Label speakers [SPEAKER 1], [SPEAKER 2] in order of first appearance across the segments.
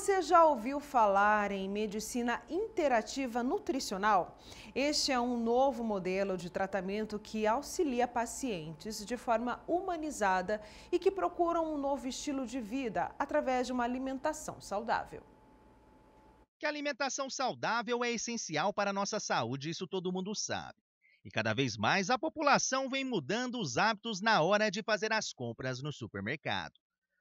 [SPEAKER 1] Você já ouviu falar em medicina interativa nutricional? Este é um novo modelo de tratamento que auxilia pacientes de forma humanizada e que procuram um novo estilo de vida através de uma alimentação
[SPEAKER 2] saudável.
[SPEAKER 3] Que a alimentação saudável é essencial para a nossa saúde, isso todo mundo sabe. E cada vez mais a população vem mudando os hábitos na hora de fazer as compras no supermercado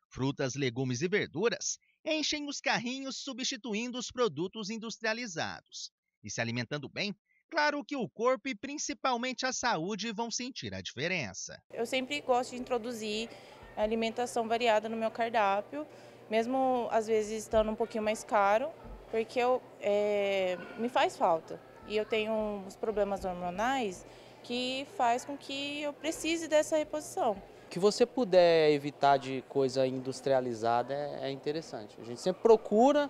[SPEAKER 3] frutas, legumes e verduras enchem os carrinhos substituindo os produtos industrializados. E se alimentando bem, claro que o corpo e principalmente a saúde vão sentir a diferença.
[SPEAKER 1] Eu sempre gosto de introduzir alimentação variada no meu cardápio, mesmo às vezes estando um pouquinho mais caro, porque eu, é, me faz falta. E eu tenho uns problemas hormonais que faz com que eu precise dessa reposição
[SPEAKER 3] que você puder evitar de coisa industrializada é, é interessante. A gente sempre procura,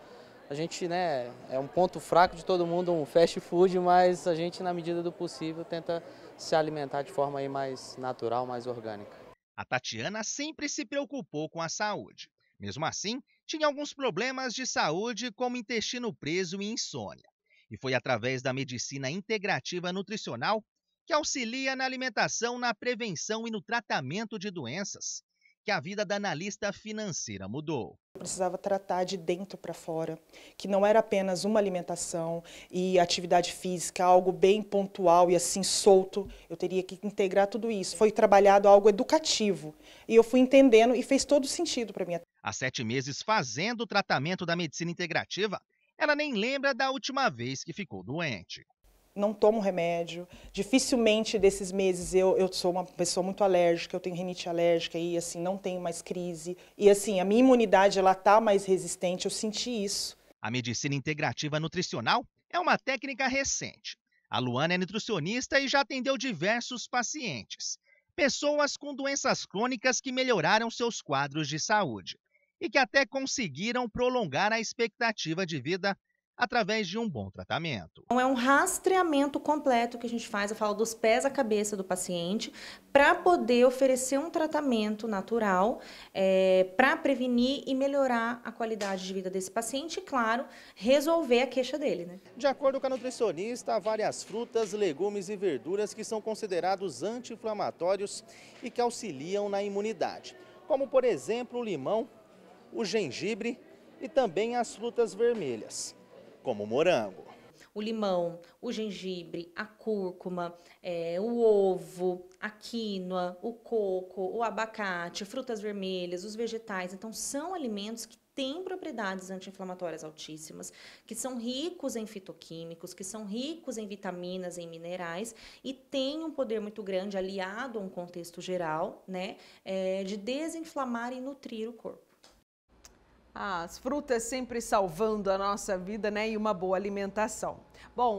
[SPEAKER 3] a gente, né, é um ponto fraco de todo mundo, um fast food, mas a gente, na medida do possível, tenta se alimentar de forma aí mais natural, mais orgânica. A Tatiana sempre se preocupou com a saúde. Mesmo assim, tinha alguns problemas de saúde, como intestino preso e insônia. E foi através da medicina integrativa nutricional que auxilia na alimentação, na prevenção e no tratamento de doenças, que a vida da analista financeira mudou. Eu precisava tratar de dentro
[SPEAKER 2] para fora, que não era apenas uma alimentação e atividade física, algo bem pontual e assim solto. Eu teria que integrar tudo isso. Foi trabalhado algo educativo e eu fui entendendo e fez todo sentido para mim.
[SPEAKER 3] Há sete meses fazendo o tratamento da medicina integrativa, ela nem lembra da última vez que ficou doente não
[SPEAKER 2] tomo remédio. Dificilmente desses meses eu, eu sou uma pessoa muito alérgica, eu tenho rinite alérgica e assim não tenho mais crise. E assim, a minha imunidade ela tá mais resistente, eu senti
[SPEAKER 3] isso. A medicina integrativa nutricional é uma técnica recente. A Luana é nutricionista e já atendeu diversos pacientes, pessoas com doenças crônicas que melhoraram seus quadros de saúde e que até conseguiram prolongar a expectativa de vida através de um bom tratamento.
[SPEAKER 1] Então, é um rastreamento completo que a gente faz, eu falo dos pés à cabeça do paciente, para poder oferecer um tratamento natural é, eh, para prevenir e melhorar a qualidade de vida desse
[SPEAKER 3] paciente e, claro, resolver a queixa dele. Né? De acordo com a nutricionista, há várias frutas, legumes e verduras que são considerados anti-inflamatórios e que auxiliam na imunidade, como, por exemplo, o limão, o gengibre e também as frutas vermelhas como o morango.
[SPEAKER 1] O limão, o gengibre, a cúrcuma, é, o ovo, a quinoa, o coco, o abacate, frutas vermelhas, os vegetais. Então, são alimentos que têm propriedades anti-inflamatórias altíssimas, que são ricos em fitoquímicos, que são ricos em vitaminas, em minerais e têm um poder muito grande aliado a um contexto geral, né, é, de desinflamar e nutrir o corpo. As frutas sempre salvando a nossa vida, né? E uma boa alimentação. Bom,